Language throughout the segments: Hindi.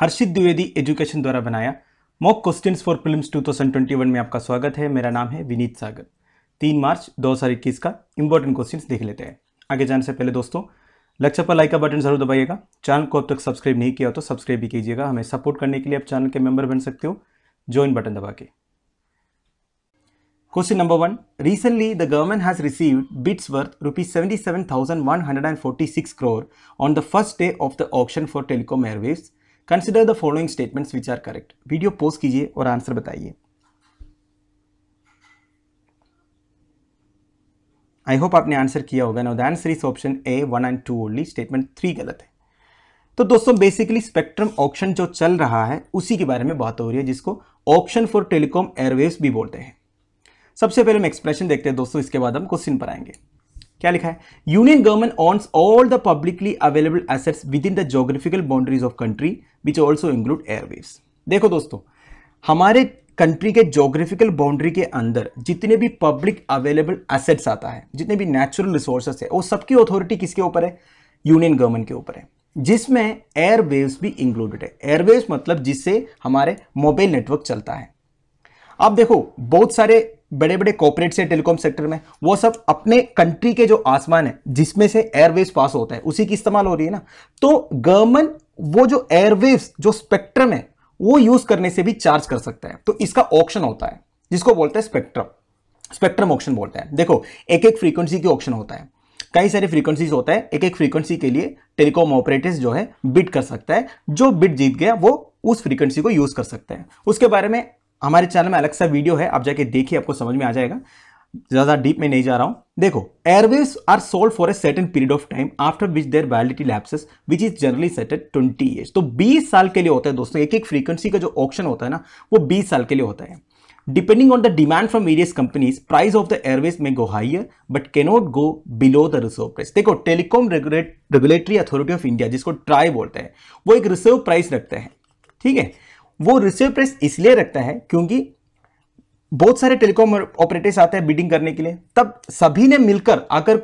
हर्षित द्विवेदी एजुकेशन द्वारा बनाया मॉक क्वेश्चंस फॉर फिल्म्स 2021 में आपका स्वागत है मेरा नाम है विनीत सागर तीन मार्च दो हज़ार इक्कीस का इंपॉर्टेंट क्वेश्चंस देख लेते हैं आगे जाने से पहले दोस्तों लक्ष्य पर लाइक का बटन जरूर दबाइएगा चैनल को अब तक सब्सक्राइब नहीं किया तो सब्सक्राइब भी कीजिएगा हमें सपोर्ट करने के लिए आप चैनल के मेंबर बन सकते हो ज्वाइन बटन दबा के Question bids worth rupees seventy seven thousand one hundred and forty six crore on the first day of the auction for telecom airwaves consider the following statements which are correct video post कीजिए और आंसर बताइए आई होप आपने आंसर किया होगा now the answer is option A one and two only statement three गलत है तो दोस्तों बेसिकली स्पेक्ट्रम ऑप्शन जो चल रहा है उसी के बारे में बात हो रही है जिसको ऑप्शन फॉर टेलीकॉम एयरवेव भी बोलते हैं सबसे पहले हम एक्सप्रेशन देखते हैं दोस्तों इसके बाद हम क्वेश्चन पर आएंगे क्या लिखा है union government owns all the publicly available assets within the geographical boundaries of country which also include airwaves देखो दोस्तों हमारे कंट्री के जोग्राफिकल बाउंड्री के अंदर जितने भी पब्लिक अवेलेबल एसेट्स आता है जितने भी नेचुरल रिसोर्सेस है वो सबकी अथॉरिटी किसके ऊपर है यूनियन गवर्नमेंट के ऊपर है जिसमें एयरवेव्स भी इंक्लूडेड है एयरवेव्स मतलब जिससे हमारे मोबाइल नेटवर्क चलता है आप देखो बहुत सारे बड़े बड़े कॉपरेट्स से टेलीकॉम सेक्टर में वो सब अपने कंट्री के जो आसमान है जिसमें से एयरवेव्स पास होता है उसी की इस्तेमाल हो रही है ना तो गवर्नमेंट वो जो एयरवेव्स जो स्पेक्ट्रम है वो यूज करने से भी चार्ज कर सकता है तो इसका ऑप्शन होता है जिसको बोलते हैं स्पेक्ट्रम स्पेक्ट्रम ऑप्शन बोलते हैं देखो एक एक फ्रीक्वेंसी के ऑप्शन होता है कई सारे फ्रीक्वेंसीज होता है एक एक फ्रीक्वेंसी के लिए टेलीकॉम ऑपरेटर्स जो है बिट कर सकता है जो बिट जीत गया वो उस फ्रीक्वेंसी को यूज कर सकता है उसके बारे में हमारे चैनल में अलग सा वीडियो है आप जाके देखिए आपको समझ में आ जाएगा ज़्यादा डीप में नहीं जा रहा हूं देखो airwaves are sold for a certain period of time after which their validity lapses which is generally set at twenty years तो 20 साल के लिए होता है दोस्तों एक एक फ्रीक्वेंसी का जो ऑप्शन होता है ना वो 20 साल के लिए होता है depending on the demand from various companies price of the airwaves may go higher but cannot go below the reserve price देखो telecom regulatory authority of India जिसको ट्राई बोलते हैं वो एक रिजर्व प्राइस रखते हैं ठीक है वो रिसीव प्राइस इसलिए रखता है क्योंकि बहुत सारे टेलीकॉम ऑपरेटर्स आते हैं बिडिंग करने के लिए तब सभी ने मिलकर अगर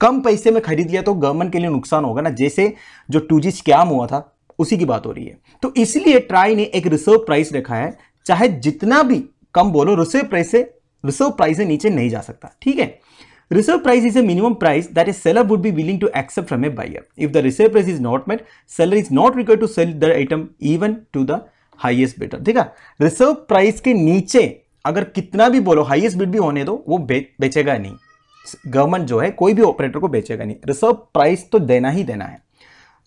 कम पैसे में खरीद लिया तो गवर्नमेंट के लिए नुकसान होगा ना जैसे जो टू जी स्कैम हुआ था उसी की बात हो रही है तो इसलिए ट्राई ने एक रिसर्व प्राइस रखा है चाहे जितना भी कम बोलो रिसर्व प्राइस से रिसर्व प्राइस से नीचे नहीं जा सकता ठीक है reserve price is a minimum price that is seller would be willing to accept from a buyer if the reserve price is not met seller is not required to sell the item even to the highest bidder ठीक है रिजर्व प्राइस के नीचे अगर कितना भी बोलो हाईएस्ट बिड भी होने दो वो बे, बेचेगा नहीं गवर्नमेंट जो है कोई भी ऑपरेटर को बेचेगा नहीं रिजर्व प्राइस तो देना ही देना है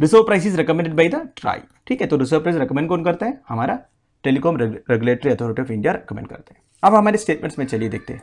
reserve price is recommended by the TRAI ठीक है तो रिजर्व प्राइस रिकमेंड कौन करता है हमारा telecom regulatory authority of India recommend करते हैं अब हमारे स्टेटमेंट्स में चलिए देखते हैं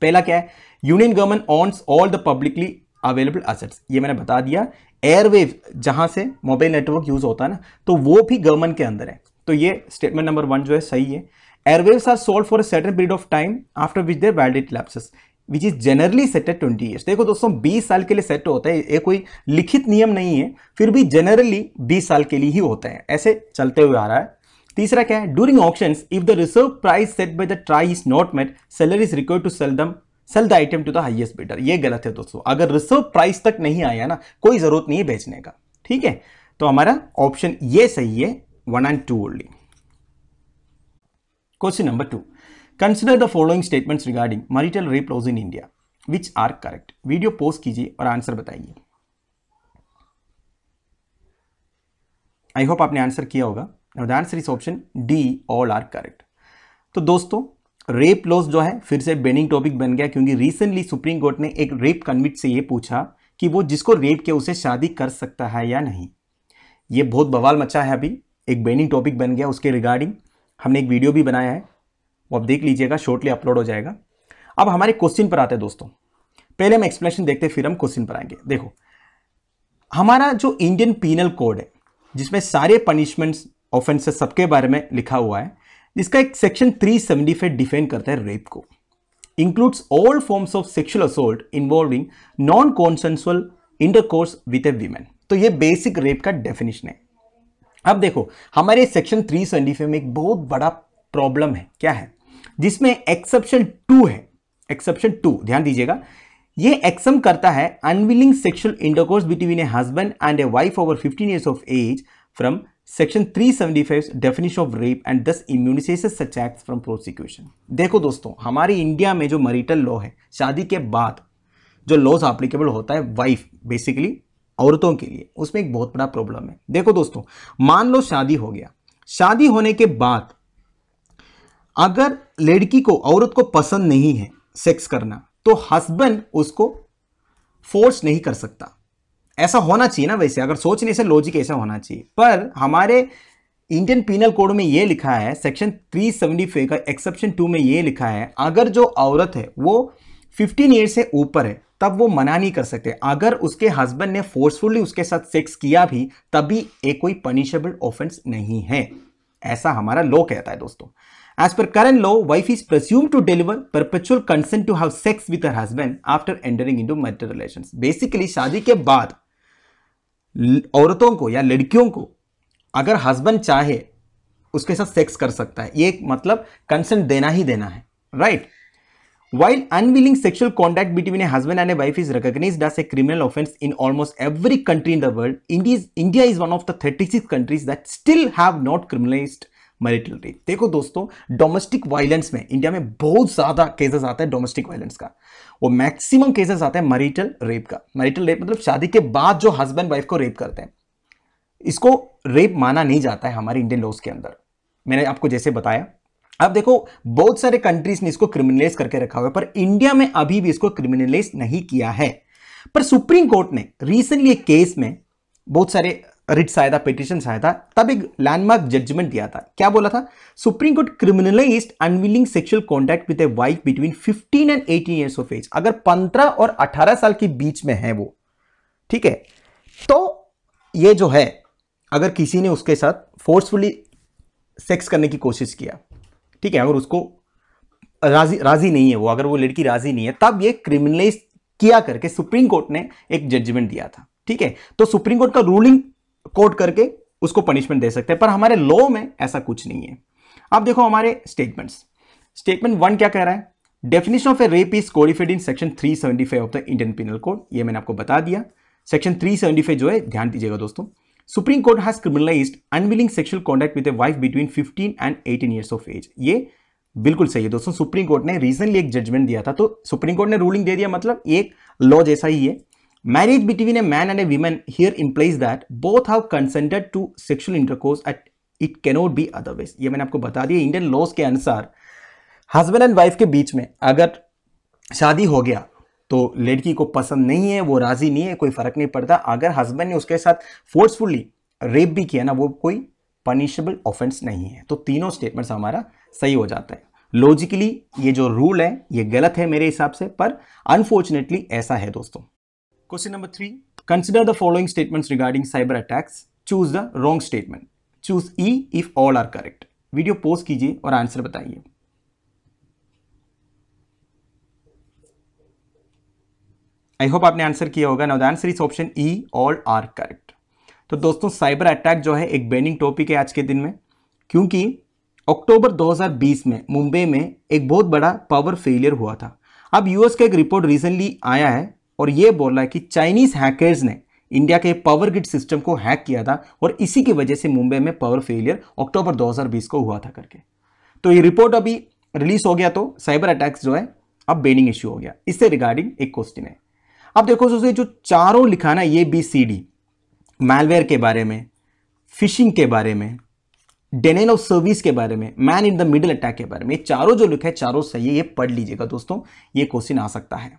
पहला क्या है union government owns all the publicly available assets ये मैंने बता दिया एयरवेव जहां से मोबाइल नेटवर्क यूज होता है ना तो वो भी गवर्नमेंट के अंदर है तो ये स्टेटमेंट नंबर वन जो है सही है airwaves are sold for a certain period of time after which their validity lapses which is generally set at twenty years देखो दोस्तों 20 साल के लिए सेट होता है ये कोई लिखित नियम नहीं है फिर भी जनरली 20 साल के लिए ही होता है ऐसे चलते हुए आ रहा है तीसरा क्या है during auction if the reserve price set by the TRAI is not met seller is require to sell them sell the item to the highest bidder ये गलत है दोस्तों अगर रिजर्व प्राइस तक नहीं आया ना कोई जरूरत नहीं है बेचने का ठीक है तो हमारा ऑप्शन ये सही है 1 and 2 only. Question number 2. Consider the following statements regarding marital rape laws in India, which are correct. Video post kiji कीजिए answer bataiye. I hope aapne answer kiya hoga. Now the answer is option D, all are correct. तो दोस्तों रेप लॉस जो है फिर से बेनिंग टॉपिक बन गया क्योंकि रिसेंटली सुप्रीम कोर्ट ने एक रेप कन्विट से ये पूछा कि वो जिसको रेप किया उसे शादी कर सकता है या नहीं ये बहुत बवाल मचा है अभी एक बेनिंग टॉपिक बन गया उसके रिगार्डिंग हमने एक वीडियो भी बनाया है वो आप देख लीजिएगा शॉर्टली अपलोड हो जाएगा अब हमारे क्वेश्चन पर आते हैं दोस्तों पहले हम एक्सप्लेनेशन देखते फिर हम क्वेश्चन पर आएंगे देखो हमारा जो इंडियन पीनल कोड है जिसमें सारे पनिशमेंट्स ऑफेंसेस सबके बारे में लिखा हुआ है जिसका एक सेक्शन 375 डिफेंड करता है रेप को includes all forms of sexual assault involving non consensual intercourse with a women तो ये बेसिक रेप का डेफिनेशन है अब देखो हमारे सेक्शन थ्री सेवेंटी फाइव में एक बहुत बड़ा प्रॉब्लम है क्या है जिसमें एक्सेप्शन टू है एक्सेप्शन टू ध्यान दीजिएगा ये एक्सम करता है unwilling sexual intercourse between a husband and a wife over 15 years of age from section 375 definition of rape and thus immunises such act from prosecution देखो दोस्तों हमारे इंडिया में जो मरिटल लॉ है शादी के बाद जो लॉज एप्लीकेबल होता है वाइफ बेसिकली औरतों के लिए उसमें एक बहुत बड़ा प्रॉब्लम है देखो दोस्तों मान लो शादी हो गया शादी होने के बाद अगर लड़की को औरत को पसंद नहीं है सेक्स करना तो हस्बैंड उसको फोर्स नहीं कर सकता ऐसा होना चाहिए ना वैसे अगर सोचने से लॉजिक ऐसा होना चाहिए पर हमारे इंडियन पीनल कोड में यह लिखा है सेक्शन 375 का एक्सेप्शन टू में यह लिखा है अगर जो औरत है वो 15 ईयर से ऊपर है तब वो मना नहीं कर सकते अगर उसके हस्बैंड ने फोर्सफुली उसके साथ सेक्स किया भी तभी एक कोई पनिशेबल ऑफेंस नहीं है ऐसा हमारा लॉ कहता है दोस्तों as per current law wife is is to deliver perpetual consent to have sex with her husband after entering into marital relation basically शादी के बाद औरतों को या लड़कियों को अगर हस्बैंड चाहे उसके साथ सेक्स कर सकता है ये मतलब कंसेंट देना ही देना है right right? While unwilling sexual contact between a husband and a wife is recognized as a criminal offense in almost every country in the world, India is one of the 36 countries that still have not criminalized marital rape देखो दोस्तों डोमेस्टिक वायलेंस में इंडिया में बहुत ज़्यादा केसेस आता है डोमेस्टिक वायलेंस का वो मैक्सिमम केसेस आता है मैरिटल रेप का मैरिटल रेप मतलब शादी के बाद जो हस्बैंड वाइफ को रेप करते हैं इसको रेप माना नहीं जाता है हमारे इंडियन लॉज के अंदर मैंने आपको जैसे बताया अब देखो बहुत सारे कंट्रीज ने इसको क्रिमिनलाइज करके रखा हुआ है पर इंडिया में अभी भी इसको क्रिमिनलाइज नहीं किया है पर सुप्रीम कोर्ट ने रिसेंटली एक केस में बहुत सारे रिट्स आया था पिटिशन आया था तब एक लैंडमार्क जजमेंट दिया था क्या बोला था supreme court criminalise unwilling sexual contact with a wife between fifteen and eighteen years of age अगर पंद्रह और अठारह साल के बीच में है वो ठीक है तो ये जो है अगर किसी ने उसके साथ फोर्सफुली सेक्स करने की कोशिश किया ठीक है अगर उसको राजी राजी नहीं है वो अगर वो लड़की राजी नहीं है तब ये क्रिमिनलाइज किया करके सुप्रीम कोर्ट ने एक जजमेंट दिया था ठीक है तो सुप्रीम कोर्ट का रूलिंग कोर्ट करके उसको पनिशमेंट दे सकते हैं पर हमारे लॉ में ऐसा कुछ नहीं है अब देखो हमारे स्टेटमेंट्स स्टेटमेंट वन क्या कह रहा है definition of a rape is codified in section 375 of the Indian penal code ये मैंने आपको बता दिया सेक्शन 375 जो है ध्यान दीजिएगा दोस्तों supreme court has criminalise unwilling sexual contact with a wife between 15 and 18 years of age ये बिल्कुल सही है दोस्तों सुप्रीम कोर्ट ने रिसेंटली एक जजमेंट दिया था तो सुप्रीम कोर्ट ने रूलिंग दे दिया मतलब एक लॉ जैसा ही है marriage between a man and a women here implies that both have consented to sexual intercourse at it cannot be otherwise ये मैंने आपको बता दिया इंडियन लॉज के अनुसार हस्बैंड एंड वाइफ के बीच में अगर शादी हो गया तो लड़की को पसंद नहीं है वो राज़ी नहीं है कोई फ़र्क नहीं पड़ता अगर हस्बैंड ने उसके साथ फोर्सफुली रेप भी किया ना वो कोई पनिशेबल ऑफेंस नहीं है तो तीनों स्टेटमेंट्स हमारा सही हो जाता है लॉजिकली ये जो रूल है ये गलत है मेरे हिसाब से पर अनफॉर्चुनेटली ऐसा है दोस्तों question number three consider the following statements regarding cyber attacks choose the wrong statement choose E if all are correct video post कीजिए और आंसर बताइए आई होप आपने आंसर किया होगा now the answer is option E all are correct तो दोस्तों साइबर अटैक जो है एक बेनिंग टॉपिक है आज के दिन में क्योंकि अक्टूबर 2020 में मुंबई में एक बहुत बड़ा पावर फेलियर हुआ था अब यूएस का एक रिपोर्ट रिसेंटली आया है और ये बोल रहा है कि चाइनीज हैकर्स ने इंडिया के पावर ग्रिड सिस्टम को हैक किया था और इसी की वजह से मुंबई में पावर फेलियर अक्टूबर 2020 को हुआ था करके तो ये रिपोर्ट अभी रिलीज हो गया तो साइबर अटैक्स जो है अब बेनिंग इश्यू हो गया इससे रिगार्डिंग एक क्वेश्चन है अब देखो दोस्तों जो चारों लिखा ना ये बी सी डी मैलवेयर के बारे में फिशिंग के बारे में डेनेल ऑफ सर्विस के बारे में man in the middle attack के बारे में चारों जो लिखा है चारों सही है ये पढ़ लीजिएगा दोस्तों ये क्वेश्चन आ सकता है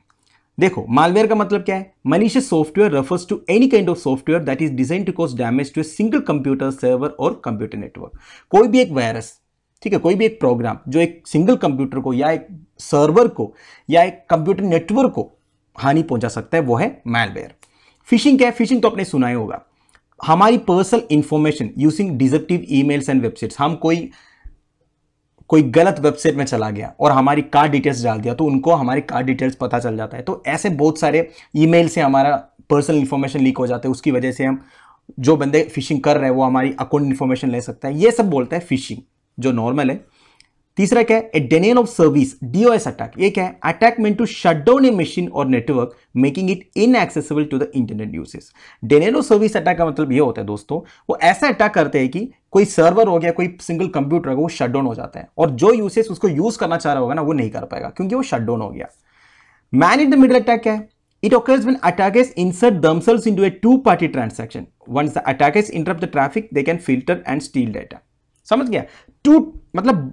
देखो मालवेयर का मतलब क्या है malicious software refers to any kind of software that is design to cause damage to a single computer server और कंप्यूटर नेटवर्क कोई भी एक वायरस ठीक है कोई भी एक प्रोग्राम जो एक सिंगल कंप्यूटर को या एक सर्वर को या एक कंप्यूटर नेटवर्क को हानि पहुंचा सकता है वो है मैलवेयर फिशिंग क्या है फिशिंग तो आपने सुना ही होगा हमारी personal information using e emails and websites हम कोई कोई गलत वेबसाइट में चला गया और हमारी कार डिटेल्स डाल दिया तो उनको हमारी कार डिटेल्स पता चल जाता है तो ऐसे बहुत सारे ईमेल से हमारा पर्सनल इन्फॉर्मेशन लीक हो जाता है उसकी वजह से हम जो बंदे फिशिंग कर रहे हैं वो हमारी अकाउंट इन्फॉर्मेशन ले सकता है ये सब बोलता है फिशिंग जो नॉर्मल है तीसरा क्या है denial of service DOS attack ये क्या है attack meant to shut down a machine और network making it inaccessible to the internet यूसेस ऑफ सर्विस अटैक का मतलब ये होता है दोस्तों वो ऐसा अटैक करते हैं कि कोई सर्वर हो गया कोई सिंगल कंप्यूटर हो गया वो शट डाउन हो जाता है और जो यूसेस उसको यूज करना चाह रहा होगा ना वो नहीं कर पाएगा क्योंकि वो शट डाउन हो गया man in the middle attack क्या है It occurs when attackers insert themselves into a two-party transaction. Once the attackers interrupt the traffic, they can filter and steal data. समझ गया? Two मतलब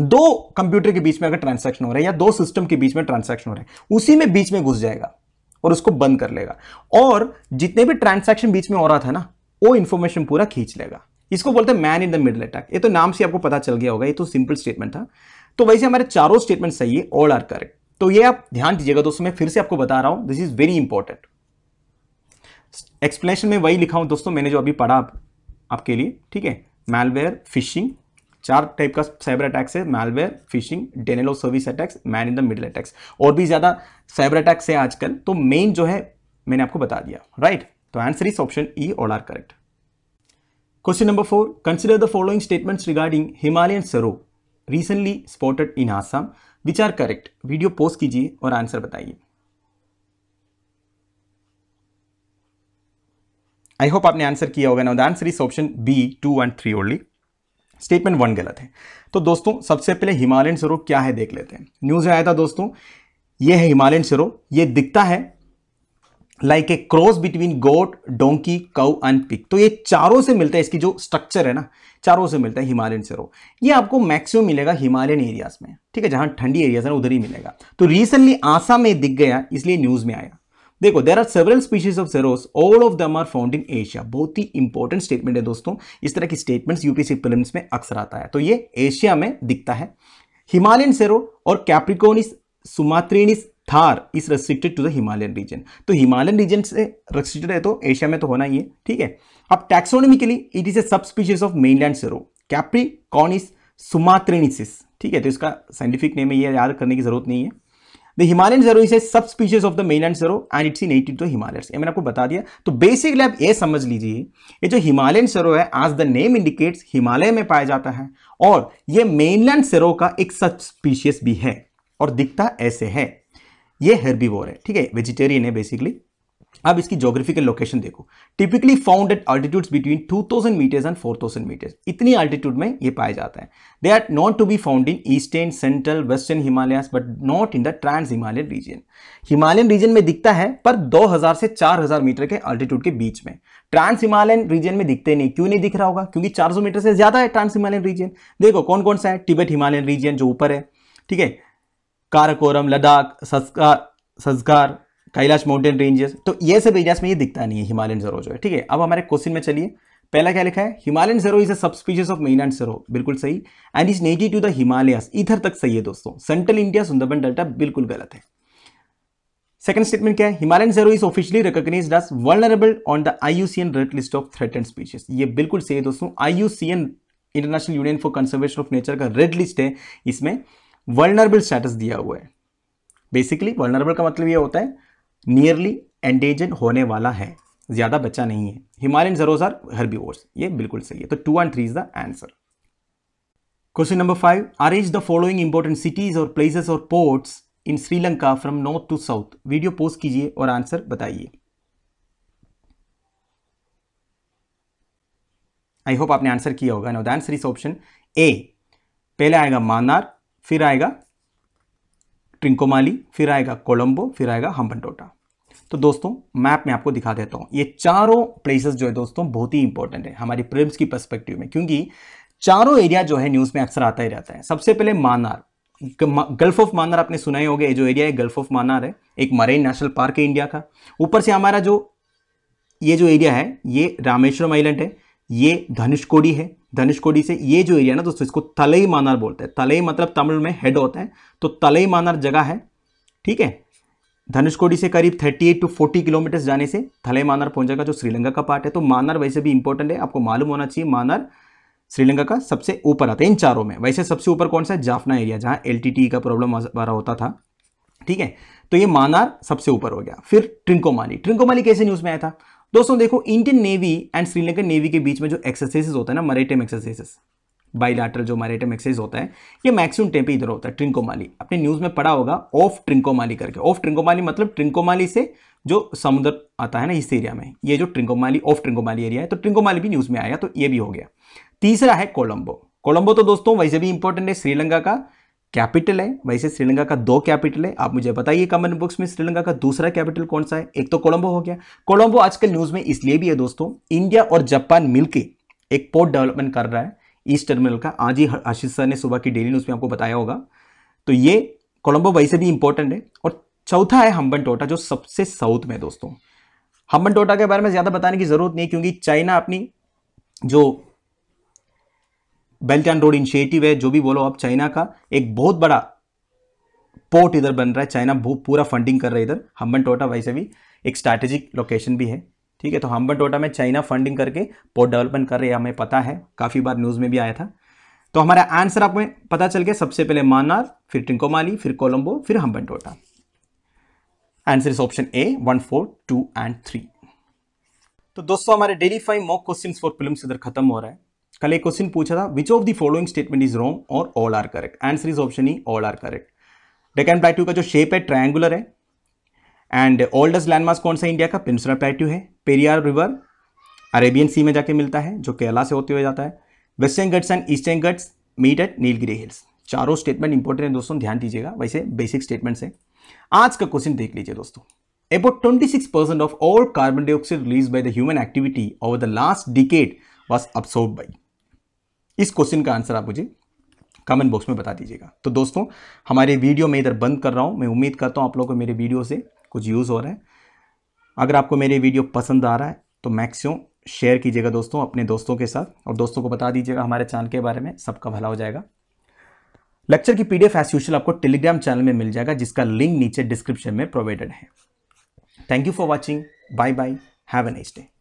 दो कंप्यूटर के बीच में अगर ट्रांसैक्शन हो रहा है या दो सिस्टम के बीच में ट्रांसैक्शन हो रहा है उसी में बीच में घुस जाएगा और उसको बंद कर लेगा और जितने भी ट्रांसैक्शन बीच में हो रहा था ना वो इंफॉर्मेशन पूरा खींच लेगा इसको बोलते हैं man in the middle attack ये तो नाम से आपको पता चल गया होगा ये तो सिंपल स्टेटमेंट था तो वैसे हमारे चारों स्टेटमेंट सही है ऑल आर करेक्ट तो ये आप ध्यान दीजिएगा दोस्तों मैं फिर से आपको बता रहा हूं this is very important explanation में वही लिखा हूं दोस्तों मैंने जो अभी पढ़ा आप, आपके लिए ठीक है मेलवेयर फिशिंग चार टाइप का साइबर अटैक्स है malware phishing denial of service attacks man in the middle attacks और भी ज़्यादा साइबर अटैक्स है आजकल तो मेन जो है मैंने आपको बता दिया राइट तो answer is option E all are correct question number four consider the following statements regarding Himalayan serow recently spotted in Assam which are correct video post कीजिए और आंसर बताइए आई होप आपने आंसर किया होगा ना the answer is option B two and three only statement one गलत है तो दोस्तों सबसे पहले हिमालयन सिरोप क्या है देख लेते हैं न्यूज़ में आया था दोस्तों ये है हिमालयन सरो ये दिखता है like a cross between goat donkey cow and pig तो ये चारों से मिलता है इसकी जो स्ट्रक्चर है ना चारों से मिलता है हिमालयन सरो ये आपको मैक्सिमम मिलेगा हिमालयन एरियाज में ठीक है जहां ठंडी एरियाज है उधर ही मिलेगा तो रिसेंटली आसाम में दिख गया इसलिए न्यूज़ में आया देखो there are several species of serows all of them are found in Asia बहुत ही इंपॉर्टेंट स्टेटमेंट है दोस्तों इस तरह की स्टेटमेंट्स यूपीसी प्रिलिम्स में अक्सर आता है तो ये एशिया में दिखता है हिमालयन सेरो और Capricornis sumatraensis thar is restricted to the Himalayan region तो हिमालयन रीजन से रेस्ट्रिक्टेड है तो एशिया में तो होना ही है ठीक है अब टैक्सोनोमिकली it is a subspecies of mainland serow Capricornis sumatraensis ठीक है तो इसका साइंटिफिक नेम है ये याद करने की जरूरत नहीं है the Himalayan serow is a subspecies of the mainland serow and it's native to Himalaya मैंने आपको बता दिया तो बेसिकली आप ये समझ लीजिए ये जो हिमालयन सरो है as the name indicates Himalaya में पाया जाता है और ये मेनलैंड सरो का एक सब स्पीशीज भी है और दिखता ऐसे है ये हर्बीवोर है ठीक है वेजिटेरियन है बेसिकली अब इसकी जोग्राफिकल लोकेशन देखो typically found at altitudes between 2000 meters and 4000 meters इतनी आल्टीट्यूड में ये पाया जाता है they are not to be found in eastern central western Himalaya but not in the trans Himalayan region Himalayan region में दिखता है पर 2000 से 4000 मीटर के आल्टीट्यूड के बीच में ट्रांस हिमालयन रीजन में दिखते नहीं क्यों नहीं दिख रहा होगा क्योंकि सौ मीटर से ज्यादा है ट्रांस हिमालयन रीजन देखो कौन कौन सा है टिबेट हिमालयन रीजन जो ऊपर है ठीक है काराकोरम लद्दाख सस्कार सस्कार कैलाश माउंटेन रेंजेस तो ये सब एरियाज में ये दिखता नहीं है हिमालयन जरो जो है ठीक है अब हमारे क्वेश्चन में चलिए पहला क्या लिखा है Himalayan serow is a species of and serow बिल्कुल सही and is native to the Himalayas इधर तक सही है दोस्तों सेंट्रल इंडिया सुंदरबन डेल्टा बिल्कुल गलत है सेकंड स्टेटमेंट क्या है Himalayan serow is officially recognise as vulnerable on the IUCN red list of threatened species ये बिल्कुल सही है दोस्तों IUCN international union for conservation of nature का रेड लिस्ट है इसमें वर्नरेबल स्टेटस दिया हुआ है बेसिकली वर्नरेबल का मतलब ये होता है नियरली एंडेजन होने वाला है ज़्यादा बच्चा नहीं है हिमालयन जरोज आर हर्बीवर्स ये बिल्कुल सही है तो two and three is the answer question number five arrange the following important cities और प्लेसेस और ports in Sri Lanka from north to south video post कीजिए और आंसर बताइए आई होप आपने आंसर किया होगा no the answer is option A पहले आएगा मानार फिर आएगा ट्रिंकोमाली फिर आएगा कोलंबो फिर आएगा हम्बनटोटा तो दोस्तों मैप में आपको दिखा देता हूँ ये चारों प्लेसेस जो है दोस्तों बहुत ही इंपॉर्टेंट है हमारी प्रिम्स की पर्सपेक्टिव में क्योंकि चारों एरिया जो है न्यूज़ में अक्सर आता ही रहता है सबसे पहले मानार गल्फ ऑफ मानार आपने सुना ही होगा ये जो एरिया है गल्फ ऑफ मानार है एक मरीन नेशनल पार्क है इंडिया का ऊपर से हमारा जो ये जो एरिया है ये रामेश्वरम आइलैंड है ये धनुषकोडी है धनुषकोडी से ये जो एरिया ना दोस्तों इसको तलई मानार बोलते हैं तलई मतलब तमिल में हेड होता है तो तलई मानार जगह है ठीक है धनुषकोडी से करीब 38 टू फोर्टी किलोमीटर्स जाने से थले मानार पहुंच जाएगा जो श्रीलंका का पार्ट है तो मानार वैसे भी इंपॉर्टेंट है आपको मालूम होना चाहिए मानार श्रीलंका का सबसे ऊपर आता है इन चारों में वैसे सबसे ऊपर कौन सा है जाफना एरिया जहाँ एल का प्रॉब्लम वाला होता था ठीक है तो ये मानार सबसे ऊपर हो गया फिर ट्रिंकोमाली ट्रिंकोमाली कैसे न्यूज़ में आया था दोस्तों देखो Indian navy and Sri Lankan navy के बीच में जो एक्सरसाइजेस होता है ना मरेटम एक्सरसाइजेस बाइलाटरल जो मरेटम एक्सरसाइज होता है ये मैक्सिमम टाइम पे इधर होता है ट्रिंकोमाली अपने न्यूज़ में पढ़ा होगा ऑफ ट्रिंकोमाली करके ऑफ ट्रिंकोमाली मतलब ट्रिंकोमाली से जो समुद्र आता है ना इस एरिया में ये जो ट्रिंकोमाली ऑफ ट्रिंकोमाली एरिया है तो ट्रिंकोमाली भी न्यूज़ में आया तो ये भी हो गया तीसरा है कोलंबो कोलंबो तो दोस्तों वैसे भी इंपॉर्टेंट है श्रीलंका का कैपिटल है वैसे श्रीलंका का दो कैपिटल है आप मुझे बताइए कमेंट बॉक्स में श्रीलंका का दूसरा कैपिटल कौन सा है एक तो कोलंबो हो गया कोलंबो आजकल न्यूज में इसलिए भी है दोस्तों इंडिया और जापान मिलकर एक पोर्ट डेवलपमेंट कर रहा है ईस्ट टर्मिनल का आज ही आशीष सर ने सुबह की डेली न्यूज में आपको बताया होगा तो ये कोलंबो वैसे भी इंपॉर्टेंट है और चौथा है हम्बन टोटा tota, जो सबसे साउथ में दोस्तों हम्बन टोटा tota के बारे में ज़्यादा बताने की ज़रूरत नहीं क्योंकि चाइना अपनी जो बेल्ट एंड रोड इनिशिएटिव है जो भी बोलो आप चाइना का एक बहुत बड़ा पोर्ट इधर बन रहा है चाइना पूरा फंडिंग कर रहा है इधर हम्बन टोटा tota वैसे भी एक स्ट्रैटेजिक लोकेशन भी है ठीक है तो हम्बन टोटा tota में चाइना फंडिंग करके पोर्ट डेवलपमेंट कर रहे हैं हमें पता है काफ़ी बार न्यूज़ में भी आया था तो हमारा आंसर आपको पता चल गया सबसे पहले मानार फिर टिंकोमाली फिर कोलंबो फिर Hambantota answer is option A one four two and three तो दोस्तों हमारे daily five mock question for film इधर खत्म हो रहा है कल एक क्वेश्चन पूछा था which of the following statement is wrong और all are correct answer is option E all are correct Deccan plateau का जो शेप है ट्रायंगुलर है एंड ओल्डेस्ट लैंडमार्क कौन सा इंडिया का पिंसरा प्लेट्यू है पेरियार रिवर अरेबियन सी में जाके मिलता है जो केरला से होते हुए जाता है Western Ghats and Eastern Ghats meet at Nilgiri Hills चारों स्टेटमेंट इंपॉर्टेंट है दोस्तों ध्यान दीजिएगा वैसे बेसिक स्टेटमेंट्स है आज का क्वेश्चन देख लीजिए दोस्तों About 26% of all carbon dioxide released by the human activity over the last decade was absorbed by इस क्वेश्चन का आंसर आप मुझे कमेंट बॉक्स में बता दीजिएगा तो दोस्तों हमारे वीडियो मैं इधर बंद कर रहा हूँ मैं उम्मीद करता हूँ आप लोगों को मेरे वीडियो से कुछ यूज़ हो रहा है अगर आपको मेरे वीडियो पसंद आ रहा है तो मैक्सिमम शेयर कीजिएगा दोस्तों अपने दोस्तों के साथ और दोस्तों को बता दीजिएगा हमारे चैनल के बारे में सबका भला हो जाएगा लेक्चर की पीडीएफ डी एफ आपको टेलीग्राम चैनल में मिल जाएगा जिसका लिंक नीचे डिस्क्रिप्शन में प्रोवाइडेड है thank you for watching bye bye have a nice day